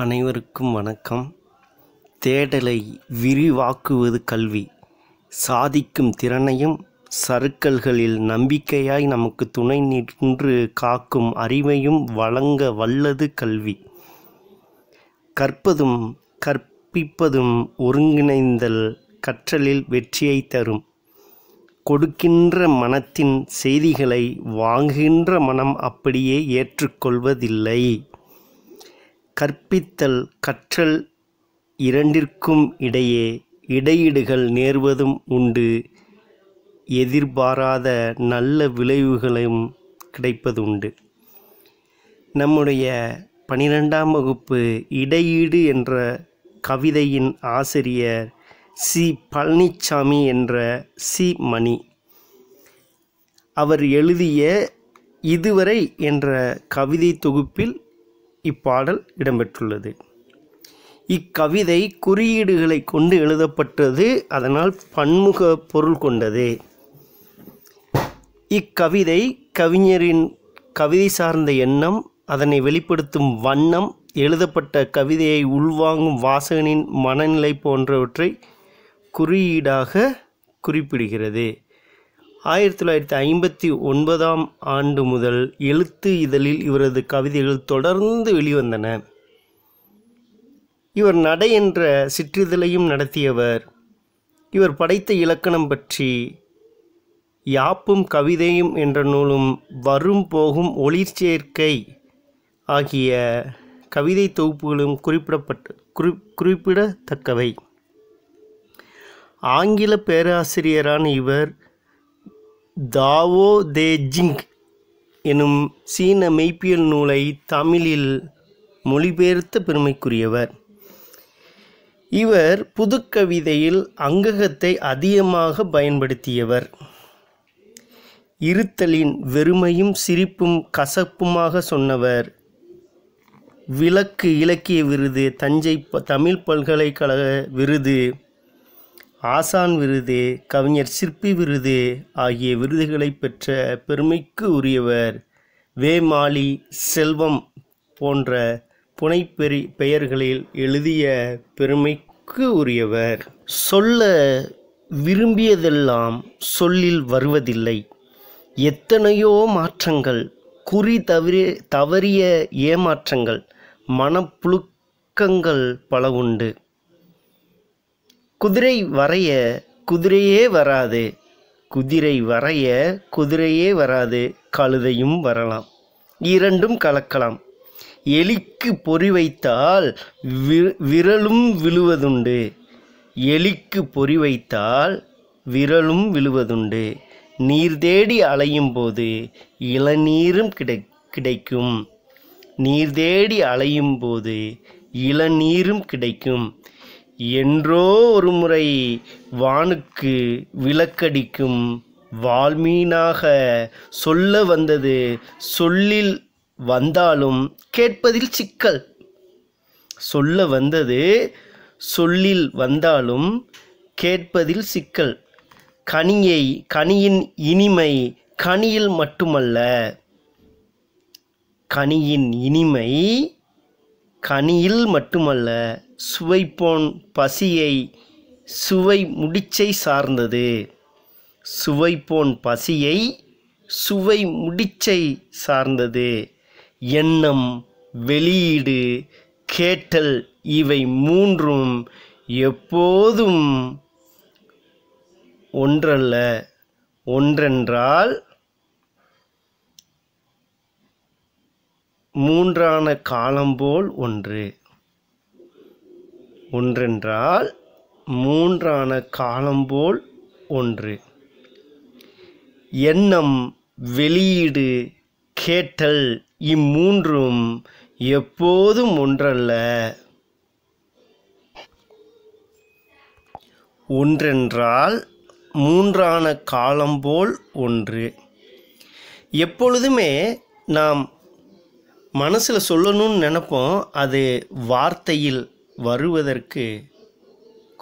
அனைவருக்கும் வணக்கம் தேடலை விரிவாக்குவது கல்வி சாதிக்கும் திறனையும் சறுக்கல்களில் நம்பிக்கையாய் நமக்கு துணை நின்று காக்கும் அறிவையும் வழங்க வல்லது கல்வி கற்பதும் கற்பிப்பதும் ஒருங்கிணைந்தல் கற்றலில் வெற்றியை தரும் கொடுக்கின்ற மனத்தின் செய்திகளை வாங்குகின்ற மனம் அப்படியே ஏற்றுக்கொள்வதில்லை கற்பித்தல் கற்றல் இரண்டிற்கும் இடையே இடையீடுகள் நேர்வதும் உண்டு எதிர்பாராத நல்ல விளைவுகளும் கிடைப்பது உண்டு நம்முடைய பனிரெண்டாம் வகுப்பு இடையீடு என்ற கவிதையின் ஆசிரியர் சி பழனிசாமி என்ற சி மணி அவர் எழுதிய இதுவரை என்ற கவிதை தொகுப்பில் இப்பாடல் இடம்பெற்றுள்ளது இக்கவிதை குறியீடுகளை கொண்டு எழுதப்பட்டது அதனால் பன்முக பொருள் கொண்டது இக்கவிதை கவிஞரின் கவிதை சார்ந்த எண்ணம் அதனை வெளிப்படுத்தும் வண்ணம் எழுதப்பட்ட கவிதையை உள்வாங்கும் வாசகனின் மனநிலை போன்றவற்றை குறியீடாக குறிப்பிடுகிறது ஆயிரத்தி தொள்ளாயிரத்தி ஐம்பத்தி ஒன்பதாம் ஆண்டு முதல் எழுத்து இதழில் இவரது கவிதைகள் தொடர்ந்து வெளிவந்தன இவர் நடை என்ற சிற்றிதழையும் நடத்தியவர் இவர் படைத்த இலக்கணம் பற்றி யாப்பும் கவிதையும் என்ற நூலும் வரும் போகும் சேர்க்கை ஆகிய கவிதை தொகுப்புகளும் குறிப்பிடப்பட்ட குறி குறிப்பிடத்தக்கவை ஆங்கில பேராசிரியரான இவர் தாவோ தே ஜிங் எனும் சீன மெய்ப்பியல் நூலை தமிழில் மொழிபெயர்த்த பெருமைக்குரியவர் இவர் புதுக்கவிதையில் அங்ககத்தை அதிகமாக பயன்படுத்தியவர் இருத்தலின் வெறுமையும் சிரிப்பும் கசப்புமாக சொன்னவர் விளக்கு இலக்கிய விருது தஞ்சை தமிழ் பல்கலைக்கழக விருது ஆசான் விருது கவிஞர் சிற்பி விருது ஆகிய விருதுகளை பெற்ற பெருமைக்கு உரியவர் வேமாலி செல்வம் போன்ற புனைப்பெரி பெயர்களில் எழுதிய பெருமைக்கு உரியவர் சொல்ல விரும்பியதெல்லாம் சொல்லில் வருவதில்லை எத்தனையோ மாற்றங்கள் குறி தவிர தவறிய ஏமாற்றங்கள் மனப்புழுக்கங்கள் பல உண்டு குதிரை வரைய குதிரையே வராது குதிரை வரைய குதிரையே வராது கழுதையும் வரலாம் இரண்டும் கலக்கலாம் எலிக்கு பொறி வைத்தால் விரலும் விழுவதுண்டு எலிக்கு பொறி வைத்தால் விரலும் விழுவதுண்டு நீர் தேடி அலையும் போது இளநீரும் கிடை கிடைக்கும் நீர் தேடி அலையும் போது இளநீரும் கிடைக்கும் என்றோ ஒரு முறை வானுக்கு விளக்கடிக்கும் வால்மீனாக சொல்ல வந்தது சொல்லில் வந்தாலும் கேட்பதில் சிக்கல் சொல்ல வந்தது சொல்லில் வந்தாலும் கேட்பதில் சிக்கல் கனியை கனியின் இனிமை கனியில் மட்டுமல்ல கனியின் இனிமை கனியில் மட்டுமல்ல சுவைப்போன் பசியை சுவை முடிச்சை சார்ந்தது சுவைப்போன் பசியை சுவை முடிச்சை சார்ந்தது எண்ணம் வெளியீடு கேட்டல் இவை மூன்றும் எப்போதும் ஒன்றல்ல ஒன்றென்றால் மூன்றான காலம்போல் ஒன்று ஒன்றென்றால் மூன்றான காலம்போல் ஒன்று எண்ணம் வெளியீடு கேட்டல் இம்மூன்றும் எப்போதும் ஒன்றல்ல ஒன்றென்றால் மூன்றான காலம்போல் ஒன்று எப்பொழுதுமே நாம் மனசில் சொல்லணும்னு நினப்போம் அது வார்த்தையில் வருவதற்கு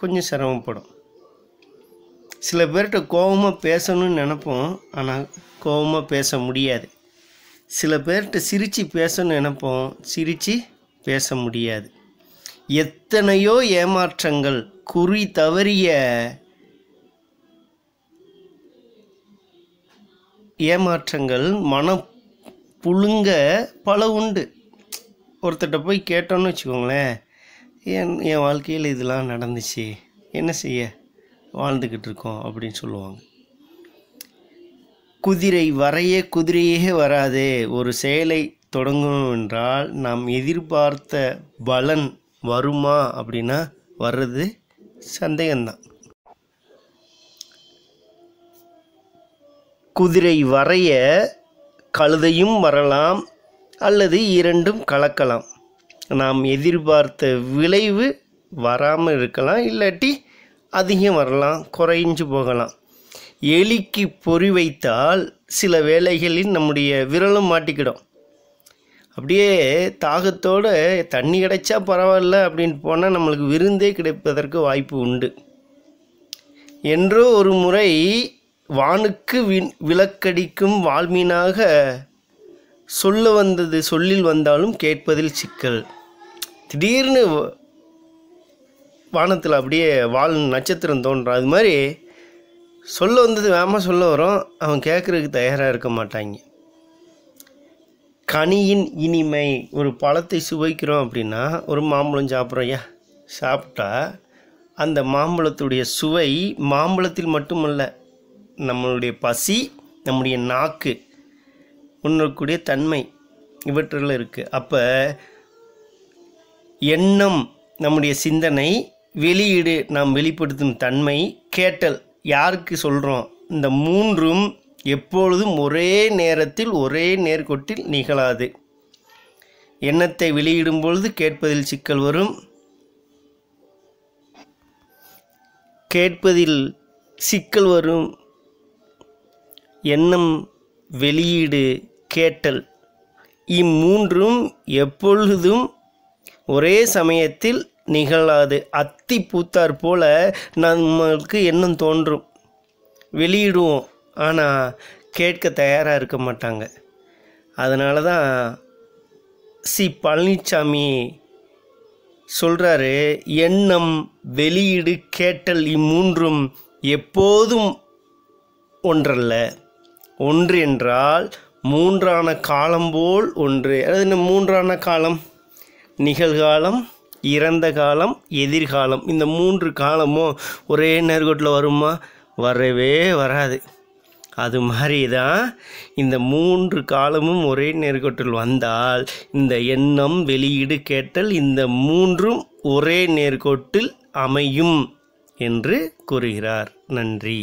கொஞ்சம் சிரமப்படும் சில பேர்கிட்ட கோபமாக பேசணும்னு நினப்போம் ஆனால் கோபமாக பேச முடியாது சில பேர்கிட்ட சிரித்து பேசணும்னு நினப்போம் சிரித்து பேச முடியாது எத்தனையோ ஏமாற்றங்கள் குறி தவறிய ஏமாற்றங்கள் மன புழுங்க பல உண்டு ஒருத்தட்ட போய் கேட்டோன்னு வச்சுக்கோங்களேன் என் என் வாழ்க்கையில் இதெல்லாம் நடந்துச்சு என்ன செய்ய வாழ்ந்துக்கிட்டு இருக்கோம் அப்படின்னு சொல்லுவாங்க குதிரை வரைய குதிரையே வராது ஒரு செயலை தொடங்கணும் என்றால் நாம் எதிர்பார்த்த பலன் வருமா அப்படின்னா வர்றது சந்தேகம்தான் குதிரை வரைய கழுதையும் வரலாம் அல்லது இரண்டும் கலக்கலாம் நாம் எதிர்பார்த்த விளைவு வராமல் இருக்கலாம் இல்லாட்டி அதிகம் வரலாம் குறைஞ்சு போகலாம் எலிக்கு பொறி வைத்தால் சில வேலைகளில் நம்முடைய விரலும் மாட்டிக்கிடும் அப்படியே தாகத்தோடு தண்ணி கிடைச்சா பரவாயில்ல அப்படின்னு போனால் நம்மளுக்கு விருந்தே கிடைப்பதற்கு வாய்ப்பு உண்டு என்றோ ஒரு முறை வானுக்கு வின் விளக்கடிக்கும் வால்மீனாக சொல்ல வந்தது சொல்லில் வந்தாலும் கேட்பதில் சிக்கல் திடீர்னு வானத்தில் அப்படியே வால் நட்சத்திரம் தோன்றும் அது மாதிரி சொல்ல வந்தது வேமா சொல்ல வரும் அவன் கேட்குறதுக்கு தயாராக இருக்க மாட்டாங்க கனியின் இனிமை ஒரு பழத்தை சுவைக்கிறோம் அப்படின்னா ஒரு மாம்பழம் சாப்பிட்றோம் ஐயா சாப்பிட்டா அந்த மாம்பழத்துடைய சுவை மாம்பழத்தில் மட்டுமல்ல நம்மளுடைய பசி நம்முடைய நாக்கு உண்ணக்கூடிய தன்மை இவற்றில் இருக்குது அப்போ எண்ணம் நம்முடைய சிந்தனை வெளியீடு நாம் வெளிப்படுத்தும் தன்மை கேட்டல் யாருக்கு சொல்கிறோம் இந்த மூன்றும் எப்பொழுதும் ஒரே நேரத்தில் ஒரே நேர்கொட்டில் நிகழாது எண்ணத்தை வெளியிடும் பொழுது கேட்பதில் சிக்கல் வரும் கேட்பதில் சிக்கல் வரும் எண்ணம் வெளியீடு கேட்டல் இம்மூன்றும் எப்பொழுதும் ஒரே சமயத்தில் நிகழாது அத்தி பூத்தார் போல நம்மளுக்கு எண்ணம் தோன்றும் வெளியிடுவோம் ஆனால் கேட்க தயாராக இருக்க மாட்டாங்க அதனால தான் சி பழனிசாமி சொல்கிறாரு எண்ணம் வெளியீடு கேட்டல் இம்மூன்றும் எப்போதும் ஒன்றல்ல ஒன்று என்றால் மூன்றான காலம் போல் ஒன்று அதாவது இந்த மூன்றான காலம் நிகழ்காலம் இறந்த காலம் எதிர்காலம் இந்த மூன்று காலமும் ஒரே நேர்கோட்டில் வருமா வரவே வராது அது மாதிரி தான் இந்த மூன்று காலமும் ஒரே நேர்கோட்டில் வந்தால் இந்த எண்ணம் வெளியீடு கேட்டல் இந்த மூன்றும் ஒரே நேர்கோட்டில் அமையும் என்று கூறுகிறார் நன்றி